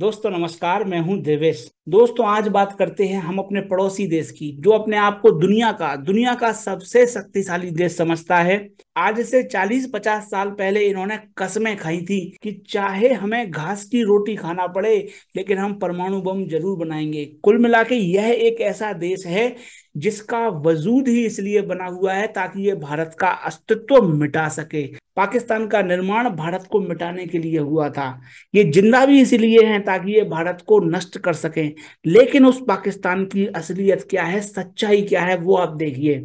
दोस्तों नमस्कार मैं हूं देवेश दोस्तों आज बात करते हैं हम अपने पड़ोसी देश की जो अपने आप को दुनिया का दुनिया का सबसे शक्तिशाली देश समझता है आज से 40-50 साल पहले इन्होंने कसमें खाई थी कि चाहे हमें घास की रोटी खाना पड़े लेकिन हम परमाणु बम जरूर बनाएंगे कुल मिला के यह एक ऐसा देश है जिसका वजूद ही इसलिए बना हुआ है ताकि ये भारत का अस्तित्व मिटा सके पाकिस्तान का निर्माण भारत को मिटाने के लिए हुआ था ये जिंदा भी इसलिए हैं ताकि ये भारत को नष्ट कर सकें लेकिन उस पाकिस्तान की असलियत क्या है सच्चाई क्या है वो आप देखिए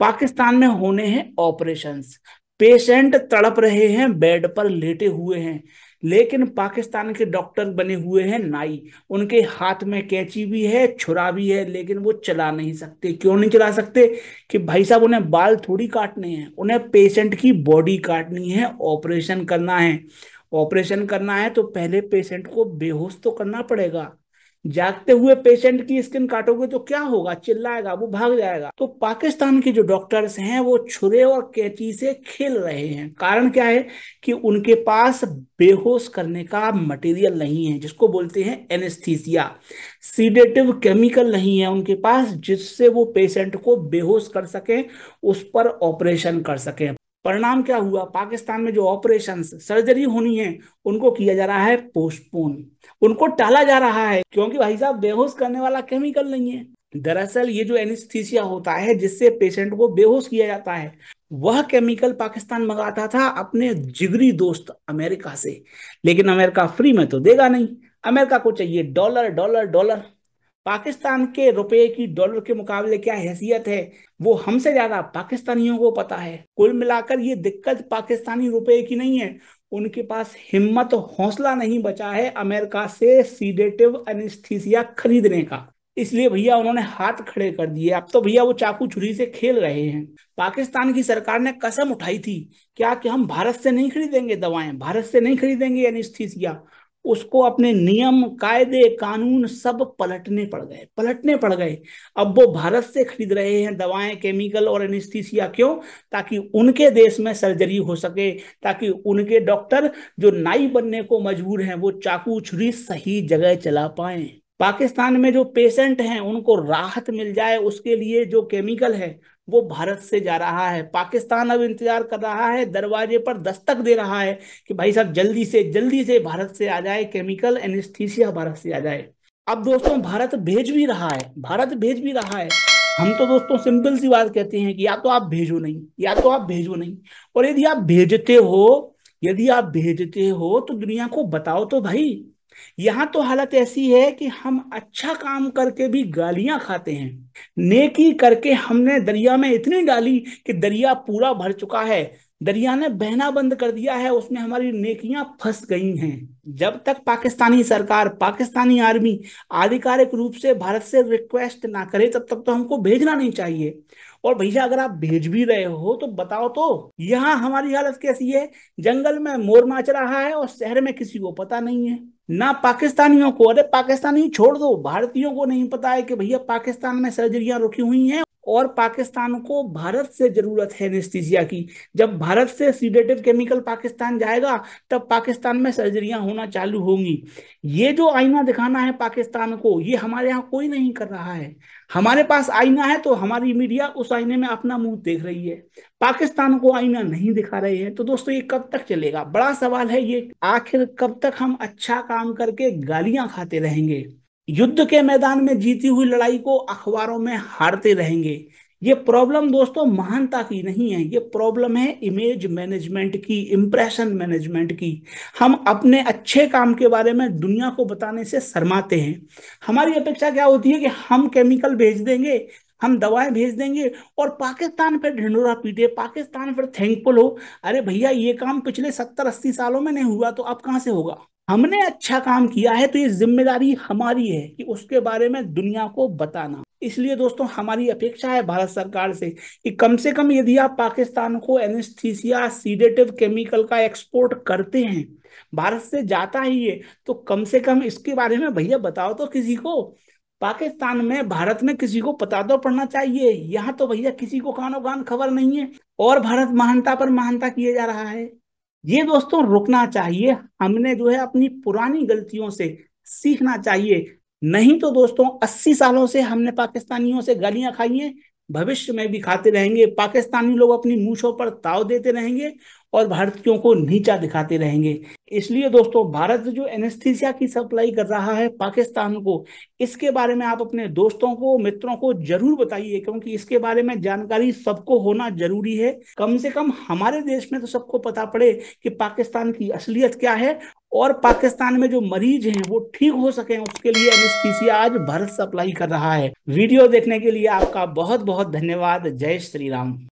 पाकिस्तान में होने हैं ऑपरेशंस पेशेंट तड़प रहे हैं बेड पर लेटे हुए हैं लेकिन पाकिस्तान के डॉक्टर बने हुए हैं नाई उनके हाथ में कैची भी है छुरा भी है लेकिन वो चला नहीं सकते क्यों नहीं चला सकते कि भाई साहब उन्हें बाल थोड़ी काटने हैं उन्हें पेशेंट की बॉडी काटनी है ऑपरेशन करना है ऑपरेशन करना है तो पहले पेशेंट को बेहोश तो करना पड़ेगा जागते हुए पेशेंट की स्किन काटोगे तो क्या होगा चिल्लाएगा वो भाग जाएगा तो पाकिस्तान के जो डॉक्टर्स हैं वो छुरे और कैची से खेल रहे हैं कारण क्या है कि उनके पास बेहोश करने का मटेरियल नहीं है जिसको बोलते हैं एनेस्थीसिया सीडेटिव केमिकल नहीं है उनके पास जिससे वो पेशेंट को बेहोश कर सके उस पर ऑपरेशन कर सके परिणाम क्या हुआ पाकिस्तान में जो ऑपरेशन सर्जरी होनी है उनको किया जा रहा है पोस्टपोन उनको टाला जा रहा है क्योंकि भाई साहब बेहोश करने वाला केमिकल नहीं है दरअसल ये जो एनिस्थीसिया होता है जिससे पेशेंट को बेहोश किया जाता है वह केमिकल पाकिस्तान मंगाता था अपने जिगरी दोस्त अमेरिका से लेकिन अमेरिका फ्री में तो देगा नहीं अमेरिका को चाहिए डॉलर डॉलर डॉलर पाकिस्तान के रुपए की डॉलर के मुकाबले क्या हैसियत है वो हमसे ज्यादा पाकिस्तानियों को पता है कुल मिलाकर ये दिक्कत पाकिस्तानी रुपए की नहीं है उनके पास हिम्मत हौसला नहीं बचा है अमेरिका से सीडेटिव एनिस्थीसिया खरीदने का इसलिए भैया उन्होंने हाथ खड़े कर दिए अब तो भैया वो चाकू छुरी से खेल रहे हैं पाकिस्तान की सरकार ने कसम उठाई थी क्या कि हम भारत से नहीं खरीदेंगे दवाएं भारत से नहीं खरीदेंगे एनिस्थीसिया उसको अपने नियम कायदे कानून सब पलटने पड़ गए पलटने पड़ गए अब वो भारत से खरीद रहे हैं दवाएं केमिकल और एनिस्थीसिया क्यों ताकि उनके देश में सर्जरी हो सके ताकि उनके डॉक्टर जो नाई बनने को मजबूर हैं वो चाकू छुरी सही जगह चला पाए पाकिस्तान में जो पेशेंट हैं उनको राहत मिल जाए उसके लिए जो केमिकल है वो भारत से जा रहा है पाकिस्तान अब इंतजार कर रहा है दरवाजे पर दस्तक दे रहा है कि भाई साहब जल्दी से जल्दी से भारत से आ जाए केमिकल एनेस्थीसिया भारत से आ जाए अब दोस्तों भारत भेज भी रहा है भारत भेज भी रहा है हम तो दोस्तों सिंपल सी बात कहते हैं कि या तो आप भेजो नहीं या तो आप भेजो नहीं और यदि आप भेजते हो यदि आप भेजते हो तो दुनिया को बताओ तो भाई यहां तो हालत ऐसी है कि हम अच्छा काम करके भी गालियां खाते हैं नेकी करके हमने दरिया में इतनी डाली कि दरिया पूरा भर चुका है दरिया ने बहना बंद कर दिया है उसमें हमारी नेकियां फंस गई हैं जब तक पाकिस्तानी सरकार पाकिस्तानी आर्मी आधिकारिक रूप से भारत से रिक्वेस्ट ना करे तब तक तो हमको भेजना नहीं चाहिए और भैया अगर आप भेज भी रहे हो तो बताओ तो यहाँ हमारी हालत कैसी है जंगल में मोर नाच रहा है और शहर में किसी को पता नहीं है ना पाकिस्तानियों को अरे पाकिस्तानी छोड़ दो भारतीयों को नहीं पता है कि भैया पाकिस्तान में सर्जरियां रुकी हुई हैं और पाकिस्तान को भारत से जरूरत है एनेस्थीसिया की जब भारत से सीडेटिव केमिकल पाकिस्तान जाएगा तब पाकिस्तान में सर्जरियां होना चालू होंगी ये जो आईना दिखाना है पाकिस्तान को ये हमारे यहाँ कोई नहीं कर रहा है हमारे पास आईना है तो हमारी मीडिया उस आईने में अपना मुंह देख रही है पाकिस्तान को आईना नहीं दिखा रहे हैं तो दोस्तों ये कब तक चलेगा बड़ा सवाल है ये आखिर कब तक हम अच्छा काम करके गालियां खाते रहेंगे युद्ध के मैदान में जीती हुई लड़ाई को अखबारों में हारते रहेंगे ये प्रॉब्लम दोस्तों महानता की नहीं है ये प्रॉब्लम है इमेज मैनेजमेंट की इम्प्रेशन मैनेजमेंट की हम अपने अच्छे काम के बारे में दुनिया को बताने से शर्माते हैं हमारी अपेक्षा क्या होती है कि हम केमिकल भेज देंगे हम दवाएं भेज देंगे और पाकिस्तान पर ढिंडोरा पीटे पाकिस्तान पर थैंकफुल हो अरे भैया ये काम पिछले सत्तर अस्सी सालों में नहीं हुआ तो अब कहां से होगा हमने अच्छा काम किया है तो ये जिम्मेदारी हमारी है कि उसके बारे में दुनिया को बताना इसलिए दोस्तों हमारी अपेक्षा है भारत सरकार से कि कम से कम यदि आप पाकिस्तान को एनेस्थीसिया सीडेटिव केमिकल का एक्सपोर्ट करते हैं भारत से जाता ही है तो कम से कम इसके बारे में भैया बताओ तो किसी को पाकिस्तान में भारत में किसी को पता तो पड़ना चाहिए यहाँ तो भैया किसी को कानो कान खबर नहीं है और भारत महानता पर महानता किया जा रहा है ये दोस्तों रुकना चाहिए हमने जो है अपनी पुरानी गलतियों से सीखना चाहिए नहीं तो दोस्तों 80 सालों से हमने पाकिस्तानियों से गालियां खाई हैं भविष्य में भी खाते रहेंगे पाकिस्तानी लोग अपनी मूछों पर ताव देते रहेंगे और भारतीयों को नीचा दिखाते रहेंगे इसलिए दोस्तों भारत जो एनेस्थीसिया की सप्लाई कर रहा है पाकिस्तान को इसके बारे में आप अपने दोस्तों को मित्रों को जरूर बताइए क्योंकि इसके बारे में जानकारी सबको होना जरूरी है कम से कम हमारे देश में तो सबको पता पड़े कि पाकिस्तान की असलियत क्या है और पाकिस्तान में जो मरीज हैं वो ठीक हो सके उसके लिए एनेस्थीसिया आज भारत सप्लाई कर रहा है वीडियो देखने के लिए आपका बहुत बहुत धन्यवाद जय श्री राम